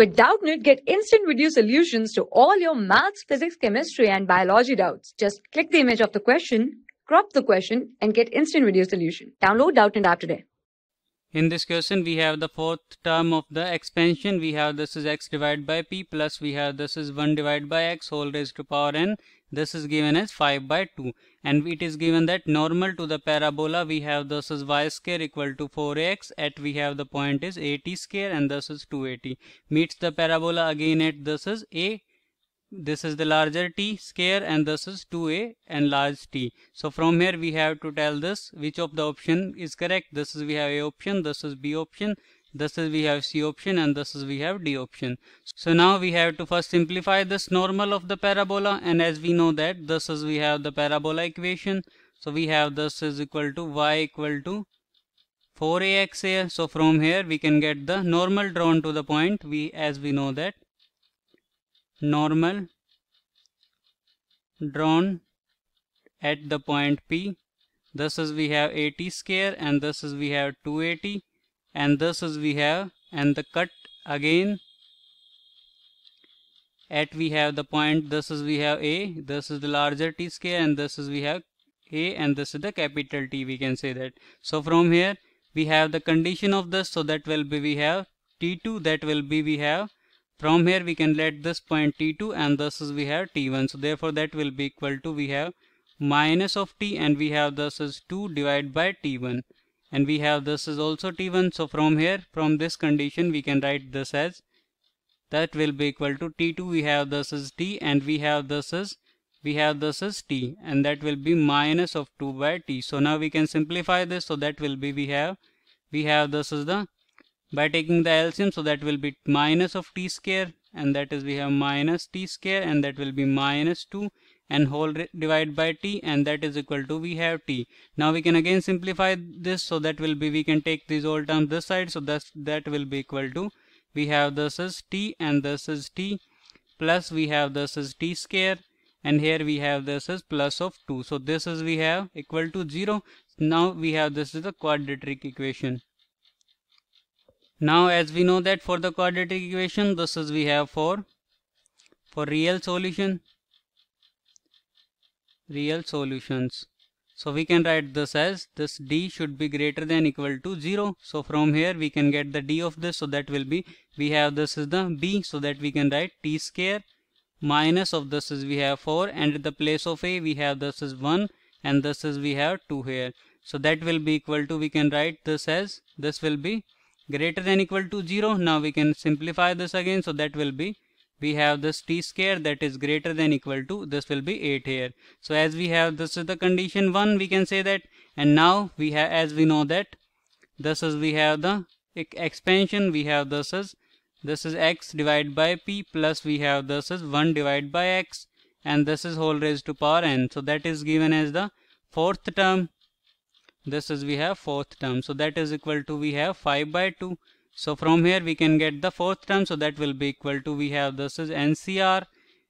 With Doubtnit, get instant video solutions to all your maths, physics, chemistry, and biology doubts. Just click the image of the question, crop the question, and get instant video solution. Download Doubtnit app today. In this question, we have the fourth term of the expansion. We have this is x divided by p plus we have this is 1 divided by x whole raised to power n. This is given as 5 by 2. And it is given that normal to the parabola, we have this is y square equal to 4x. At we have the point is 80 square and this is 280. Meets the parabola again at this is a this is the larger t square and this is 2a and large t. So from here we have to tell this which of the option is correct. This is we have a option, this is b option, this is we have C option and this is we have D option. So now we have to first simplify this normal of the parabola and as we know that this is we have the parabola equation. So we have this is equal to y equal to 4ax here. So from here we can get the normal drawn to the point we as we know that normal drawn at the point P. This is we have 80 square and this is we have 280 and this is we have and the cut again at we have the point this is we have a this is the larger t square and this is we have a and this is the capital T we can say that. So from here we have the condition of this so that will be we have T2 that will be we have from here we can let this point t2 and thus is we have t1. So therefore that will be equal to we have minus of t and we have this is 2 divided by t1 and we have this is also t1. So from here from this condition we can write this as that will be equal to t2 we have this is t and we have this is we have this is t and that will be minus of 2 by t. So now we can simplify this so that will be we have we have this is the by taking the LCM. So that will be minus of t square and that is we have minus t square and that will be minus 2 and whole divide by t and that is equal to we have t. Now we can again simplify this so that will be we can take these whole terms this side so that that will be equal to we have this is t and this is t plus we have this is t square and here we have this is plus of 2. So this is we have equal to 0. Now we have this is the quadratic equation. Now as we know that for the quadratic equation this is we have for for real solution real solutions. So we can write this as this d should be greater than equal to 0. So from here we can get the d of this so that will be we have this is the b so that we can write t square minus of this is we have 4 and at the place of a we have this is 1 and this is we have 2 here. So that will be equal to we can write this as this will be greater than equal to 0 now we can simplify this again so that will be we have this t square that is greater than equal to this will be 8 here so as we have this is the condition 1 we can say that and now we have as we know that this is we have the expansion we have this is this is x divided by p plus we have this is 1 divided by x and this is whole raised to power n so that is given as the fourth term this is we have fourth term so that is equal to we have 5 by 2 so from here we can get the fourth term so that will be equal to we have this is ncr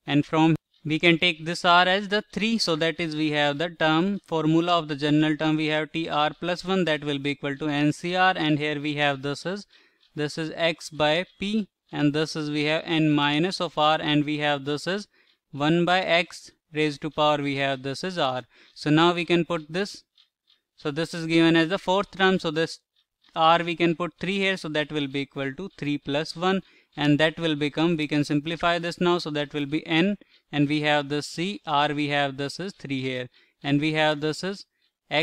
and from we can take this r as the 3 so that is we have the term formula of the general term we have tr plus 1 that will be equal to ncr and here we have this is this is x by p and this is we have n minus of r and we have this is 1 by x raised to power we have this is r so now we can put this so this is given as the fourth term. So this r we can put 3 here. So that will be equal to 3 plus 1 and that will become we can simplify this now. So that will be n and we have this c r we have this is 3 here and we have this is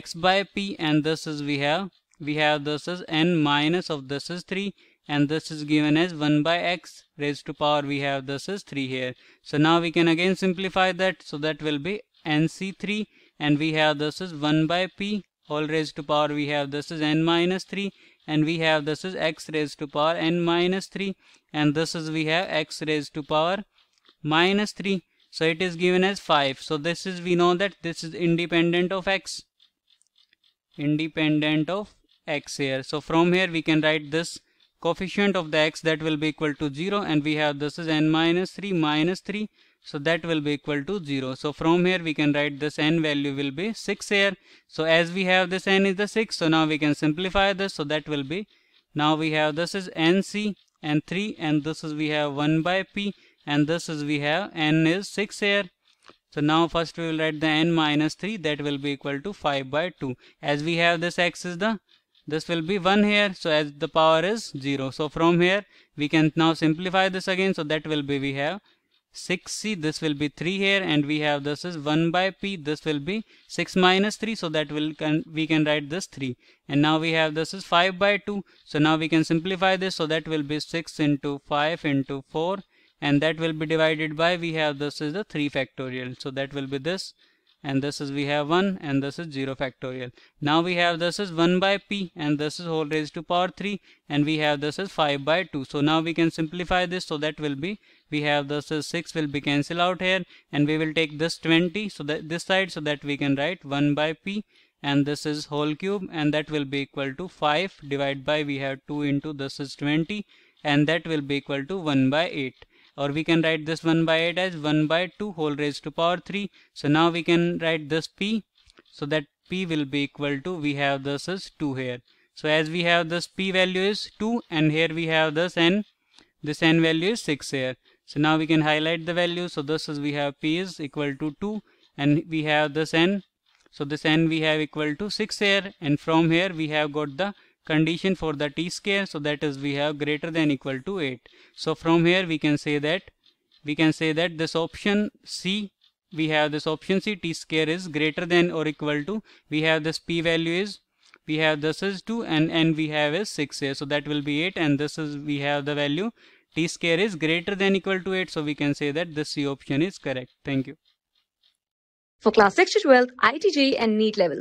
x by p and this is we have we have this is n minus of this is 3 and this is given as 1 by x raised to power we have this is 3 here. So now we can again simplify that so that will be nc3 and we have this is 1 by p all raised to power we have this is n minus 3 and we have this is x raised to power n minus 3 and this is we have x raised to power minus 3 so it is given as 5 so this is we know that this is independent of x independent of x here so from here we can write this coefficient of the x that will be equal to 0 and we have this is n minus 3 minus 3 so that will be equal to 0 so from here we can write this n value will be 6 here so as we have this n is the 6 so now we can simplify this so that will be now we have this is nc and 3 and this is we have 1 by p and this is we have n is 6 here so now first we will write the n minus 3 that will be equal to 5 by 2 as we have this x is the this will be 1 here so as the power is 0 so from here we can now simplify this again so that will be we have 6c this will be 3 here and we have this is 1 by p this will be 6 minus 3 so that will can we can write this 3 and now we have this is 5 by 2 so now we can simplify this so that will be 6 into 5 into 4 and that will be divided by we have this is the 3 factorial so that will be this and this is we have 1 and this is 0 factorial. Now we have this is 1 by p and this is whole raised to power 3 and we have this is 5 by 2. So now we can simplify this so that will be we have this is 6 will be cancelled out here and we will take this 20 so that this side so that we can write 1 by p and this is whole cube and that will be equal to 5 divided by we have 2 into this is 20 and that will be equal to 1 by 8 or we can write this 1 by 8 as 1 by 2 whole raised to power 3 so now we can write this p so that p will be equal to we have this is 2 here so as we have this p value is 2 and here we have this n this n value is 6 here so now we can highlight the value so this is we have p is equal to 2 and we have this n so this n we have equal to 6 here and from here we have got the condition for the t square so that is we have greater than equal to 8 so from here we can say that we can say that this option c we have this option c t square is greater than or equal to we have this p value is we have this is 2 and n we have is 6 here so that will be 8 and this is we have the value t square is greater than equal to 8 so we can say that this c option is correct thank you for class 6 to 12 itj and neat level